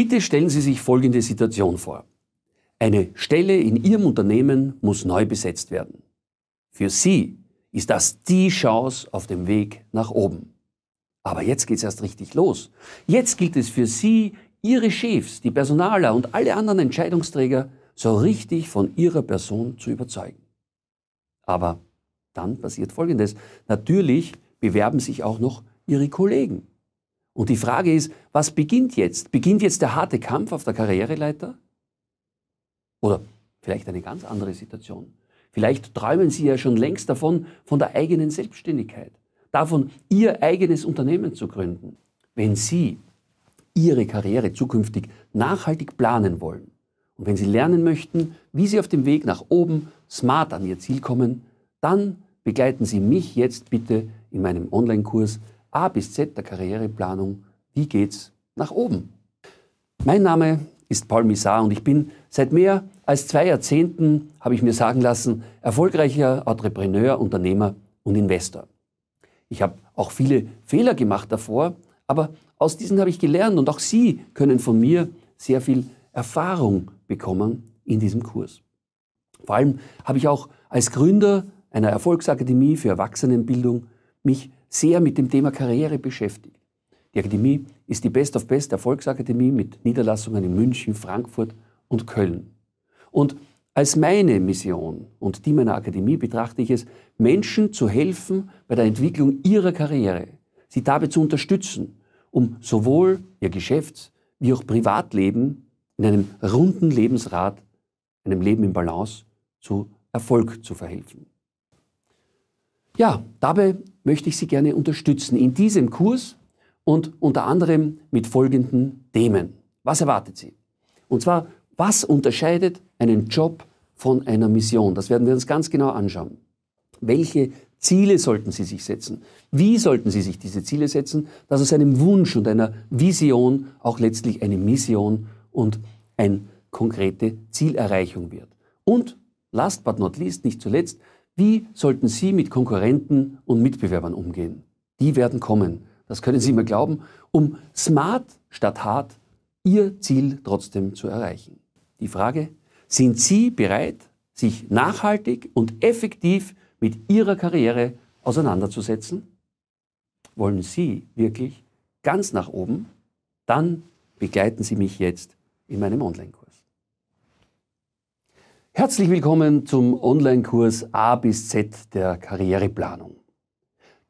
Bitte stellen Sie sich folgende Situation vor. Eine Stelle in Ihrem Unternehmen muss neu besetzt werden. Für Sie ist das die Chance auf dem Weg nach oben. Aber jetzt geht es erst richtig los. Jetzt gilt es für Sie, Ihre Chefs, die Personaler und alle anderen Entscheidungsträger so richtig von Ihrer Person zu überzeugen. Aber dann passiert Folgendes. Natürlich bewerben sich auch noch Ihre Kollegen. Und die Frage ist, was beginnt jetzt? Beginnt jetzt der harte Kampf auf der Karriereleiter? Oder vielleicht eine ganz andere Situation. Vielleicht träumen Sie ja schon längst davon, von der eigenen Selbstständigkeit, davon, Ihr eigenes Unternehmen zu gründen. Wenn Sie Ihre Karriere zukünftig nachhaltig planen wollen und wenn Sie lernen möchten, wie Sie auf dem Weg nach oben smart an Ihr Ziel kommen, dann begleiten Sie mich jetzt bitte in meinem Online-Kurs A bis Z der Karriereplanung, wie geht's nach oben? Mein Name ist Paul Misar und ich bin seit mehr als zwei Jahrzehnten, habe ich mir sagen lassen, erfolgreicher Entrepreneur, Unternehmer und Investor. Ich habe auch viele Fehler gemacht davor, aber aus diesen habe ich gelernt und auch Sie können von mir sehr viel Erfahrung bekommen in diesem Kurs. Vor allem habe ich auch als Gründer einer Erfolgsakademie für Erwachsenenbildung mich sehr mit dem Thema Karriere beschäftigt. Die Akademie ist die Best of Best Erfolgsakademie mit Niederlassungen in München, Frankfurt und Köln. Und als meine Mission und die meiner Akademie betrachte ich es, Menschen zu helfen bei der Entwicklung ihrer Karriere, sie dabei zu unterstützen, um sowohl ihr Geschäfts- wie auch Privatleben in einem runden Lebensrad, einem Leben in Balance, zu Erfolg zu verhelfen. Ja, dabei möchte ich Sie gerne unterstützen in diesem Kurs und unter anderem mit folgenden Themen. Was erwartet Sie? Und zwar, was unterscheidet einen Job von einer Mission? Das werden wir uns ganz genau anschauen. Welche Ziele sollten Sie sich setzen? Wie sollten Sie sich diese Ziele setzen, dass aus einem Wunsch und einer Vision auch letztlich eine Mission und eine konkrete Zielerreichung wird? Und last but not least, nicht zuletzt, wie sollten Sie mit Konkurrenten und Mitbewerbern umgehen? Die werden kommen, das können Sie mir glauben, um smart statt hart Ihr Ziel trotzdem zu erreichen. Die Frage, sind Sie bereit, sich nachhaltig und effektiv mit Ihrer Karriere auseinanderzusetzen? Wollen Sie wirklich ganz nach oben? Dann begleiten Sie mich jetzt in meinem Online-Kurs. Herzlich willkommen zum Online-Kurs A bis Z der Karriereplanung.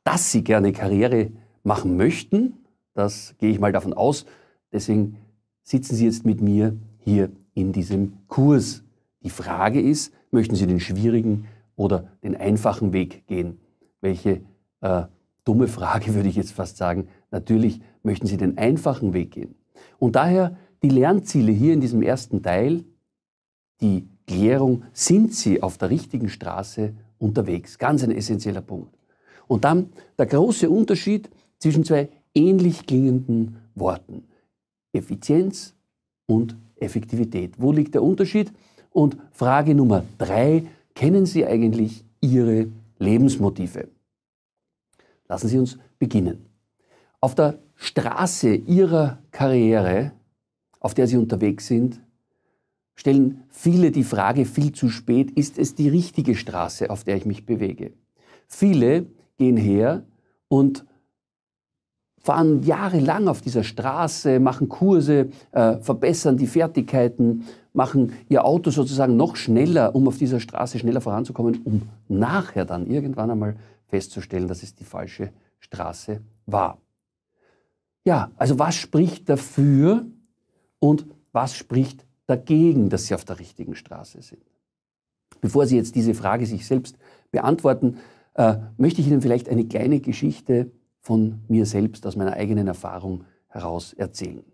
Dass Sie gerne Karriere machen möchten, das gehe ich mal davon aus. Deswegen sitzen Sie jetzt mit mir hier in diesem Kurs. Die Frage ist, möchten Sie den schwierigen oder den einfachen Weg gehen? Welche äh, dumme Frage würde ich jetzt fast sagen. Natürlich möchten Sie den einfachen Weg gehen. Und daher die Lernziele hier in diesem ersten Teil, die Klärung, sind sie auf der richtigen Straße unterwegs. Ganz ein essentieller Punkt. Und dann der große Unterschied zwischen zwei ähnlich klingenden Worten. Effizienz und Effektivität. Wo liegt der Unterschied? Und Frage Nummer drei, kennen Sie eigentlich Ihre Lebensmotive? Lassen Sie uns beginnen. Auf der Straße Ihrer Karriere, auf der Sie unterwegs sind, stellen viele die Frage viel zu spät, ist es die richtige Straße, auf der ich mich bewege? Viele gehen her und fahren jahrelang auf dieser Straße, machen Kurse, äh, verbessern die Fertigkeiten, machen ihr Auto sozusagen noch schneller, um auf dieser Straße schneller voranzukommen, um nachher dann irgendwann einmal festzustellen, dass es die falsche Straße war. Ja, also was spricht dafür und was spricht dagegen, dass sie auf der richtigen Straße sind. Bevor Sie jetzt diese Frage sich selbst beantworten, äh, möchte ich Ihnen vielleicht eine kleine Geschichte von mir selbst, aus meiner eigenen Erfahrung heraus erzählen.